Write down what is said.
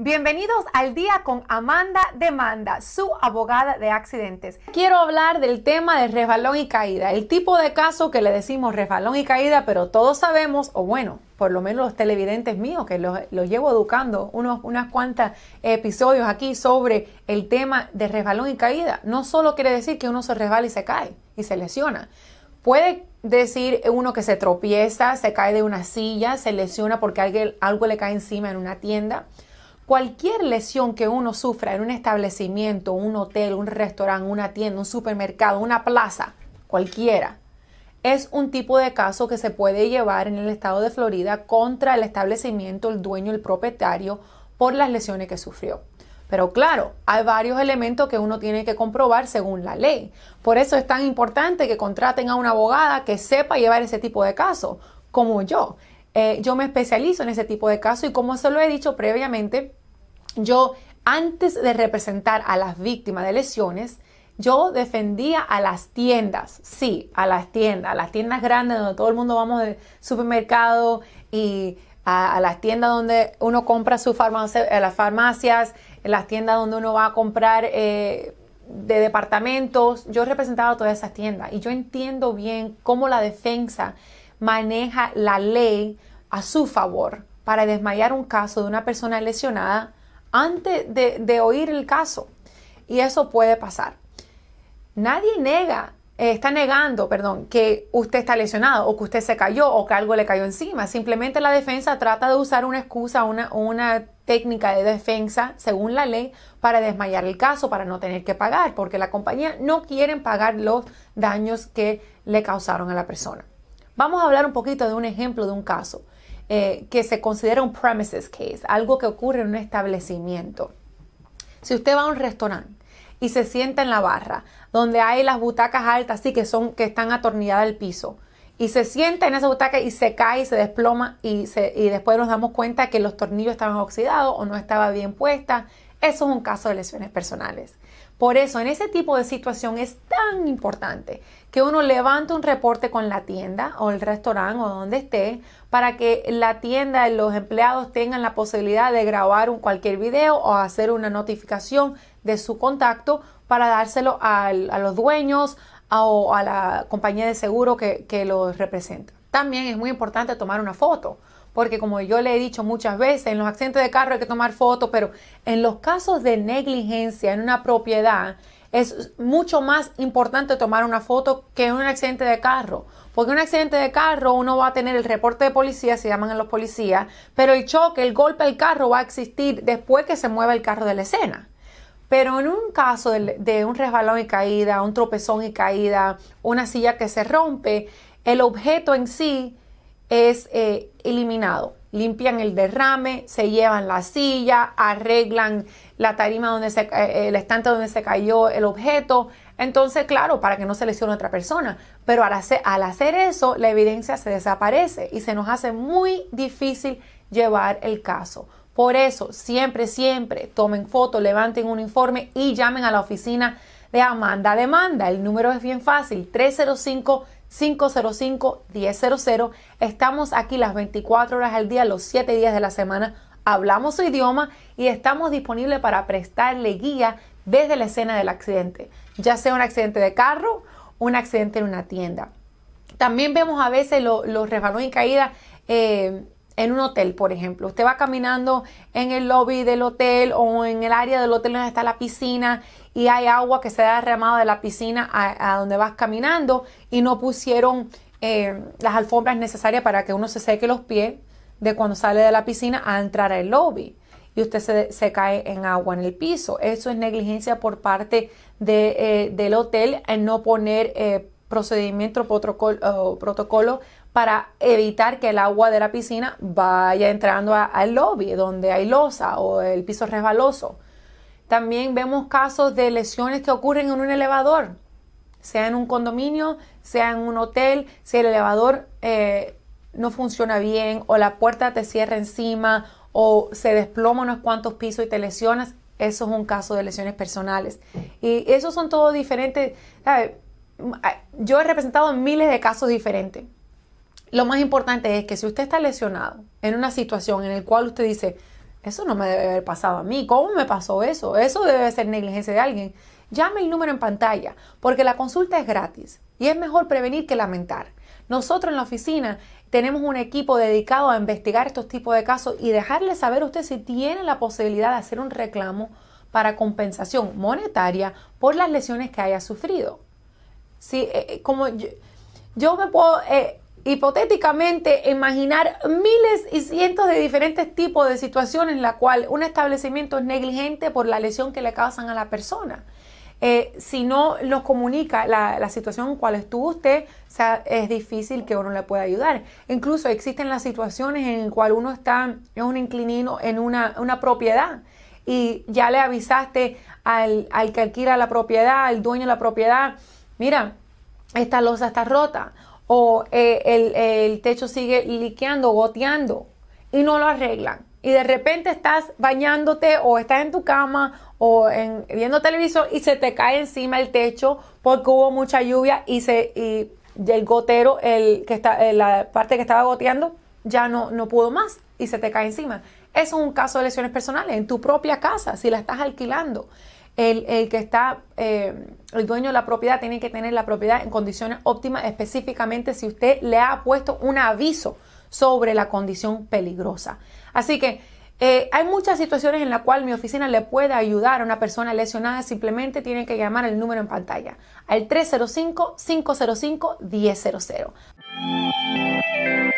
Bienvenidos al día con Amanda Demanda, su abogada de accidentes. Quiero hablar del tema de resbalón y caída, el tipo de caso que le decimos resbalón y caída, pero todos sabemos, o bueno, por lo menos los televidentes míos, que los, llevo educando unos, unas cuantas episodios aquí sobre el tema de resbalón y caída, no solo quiere decir que uno se resbala y se cae y se lesiona. Puede decir uno que se tropieza, se cae de una silla, se lesiona porque alguien, algo le cae encima en una tienda. Cualquier lesión que uno sufra en un establecimiento, un hotel, un restaurante, una tienda, un supermercado, una plaza, cualquiera, es un tipo de caso que se puede llevar en el estado de Florida contra el establecimiento, el dueño, el propietario por las lesiones que sufrió. Pero claro, hay varios elementos que uno tiene que comprobar según la ley. Por eso es tan importante que contraten a una abogada que sepa llevar ese tipo de caso como yo. Eh, yo me especializo en ese tipo de casos y como se lo he dicho previamente, yo antes de representar a las víctimas de lesiones, yo defendía a las tiendas, sí, a las tiendas, a las tiendas grandes donde todo el mundo vamos de supermercado y a, las tiendas donde uno compra sus farmacias, a las farmacias, en las tiendas donde uno va a comprar eh, de departamentos. Yo representaba a todas esas tiendas y yo entiendo bien cómo la defensa maneja la ley a su favor para desmayar un caso de una persona lesionada antes de, oír el caso. Y eso puede pasar. Nadie nega eh, está negando, perdón, que usted está lesionado o que usted se cayó o que algo le cayó encima. Simplemente la defensa trata de usar una excusa, una técnica de defensa según la ley para desmayar el caso, para no tener que pagar, porque la compañía no quiere pagar los daños que le causaron a la persona. Vamos a hablar un poquito de un ejemplo de un caso. Eh, que se considera un premises case, algo que ocurre en un establecimiento. Si usted va a un restaurante y se sienta en la barra, donde hay las butacas altas, sí, que son, que están atornilladas al piso, y se sienta en esa butaca y se cae y se desploma y, después nos damos cuenta que los tornillos estaban oxidados o no estaba bien puesta. Eso es un caso de lesiones personales. Por eso en ese tipo de situación es tan importante que uno levante un reporte con la tienda o el restaurante o donde esté para que la tienda y los empleados tengan la posibilidad de grabar un, cualquier video o hacer una notificación de su contacto para dárselo a los dueños, a, o a la compañía de seguro que, los representa. También es muy importante tomar una foto, porque como yo le he dicho muchas veces, en los accidentes de carro hay que tomar fotos, pero en los casos de negligencia en una propiedad, es mucho más importante tomar una foto que en un accidente de carro. Porque en un accidente de carro uno va a tener el reporte de policía, se llaman a los policías, pero el choque, el golpe al carro va a existir después que se mueva el carro de la escena. Pero en un caso de, un resbalón y caída, un tropezón y caída, una silla que se rompe, el objeto en sí es eh, eliminado. Limpian el derrame, se llevan la silla, arreglan la tarima donde se, eh, el estante donde se cayó el objeto. Entonces, claro, para que no se lesione otra persona. Pero al hacer eso, la evidencia se desaparece y se nos hace muy difícil llevar el caso. Por eso, siempre, siempre tomen foto, levanten un informe y llamen a la oficina de Amanda Demanda. El número es bien fácil, 305 505 1000. Estamos aquí las 24 horas al día, los 7 días de la semana. Hablamos su idioma y estamos disponibles para prestarle guía desde la escena del accidente, ya sea un accidente de carro, un accidente en una tienda. También vemos a veces los resbalones y caídas, eh, en un hotel, por ejemplo. Usted va caminando en el lobby del hotel o en el área del hotel donde está la piscina y hay agua que se ha derramado de la piscina a, donde vas caminando y no pusieron eh, las alfombras necesarias para que uno se seque los pies de cuando sale de la piscina a entrar al lobby y usted se, cae en agua en el piso. Eso es negligencia por parte eh, del hotel en no poner eh, procedimiento, protocolo, protocolo para evitar que el agua de la piscina vaya entrando al lobby donde hay losa o el piso resbaloso. También vemos casos de lesiones que ocurren en un elevador, sea en un condominio, sea en un hotel, si el elevador eh, no funciona bien o la puerta te cierra encima o se desploma unos cuantos pisos y te lesionas. Eso es un caso de lesiones personales. Y esos son todos diferentes. Yo he representado miles de casos diferentes lo más importante es que si usted está lesionado en una situación en la cual usted dice, eso no me debe haber pasado a mí, ¿cómo me pasó eso? Eso debe ser negligencia de alguien. Llame el número en pantalla, porque la consulta es gratis y es mejor prevenir que lamentar. Nosotros en la oficina tenemos un equipo dedicado a investigar estos tipos de casos y dejarle saber a usted si tiene la posibilidad de hacer un reclamo para compensación monetaria por las lesiones que haya sufrido. Sí, eh, eh, como yo, me puedo eh, hipotéticamente imaginar miles y cientos de diferentes tipos de situaciones en la cual un establecimiento es negligente por la lesión que le causan a la persona. Eh, si no nos comunica la, situación en cual estuvo usted, es difícil que uno le pueda ayudar. Incluso existen las situaciones en las cual uno está en un inclinino, en una, propiedad, y ya le avisaste al, que alquila la propiedad, al dueño de la propiedad, mira, esta losa está rota o eh, el, techo sigue liqueando, goteando y no lo arreglan. Y de repente estás bañándote o estás en tu cama o en, viendo televisión y se te cae encima el techo porque hubo mucha lluvia y, se, y el gotero, el, que está, eh, la parte que estaba goteando, ya no, no pudo más y se te cae encima. Eso es un caso de lesiones personales en tu propia casa, si la estás alquilando el, que está, eh, el dueño de la propiedad tiene que tener la propiedad en condiciones óptimas, específicamente si usted le ha puesto un aviso sobre la condición peligrosa. Así que eh, hay muchas situaciones en las cuales mi oficina le puede ayudar a una persona lesionada, simplemente tiene que llamar el número en pantalla, al 305-505-1000.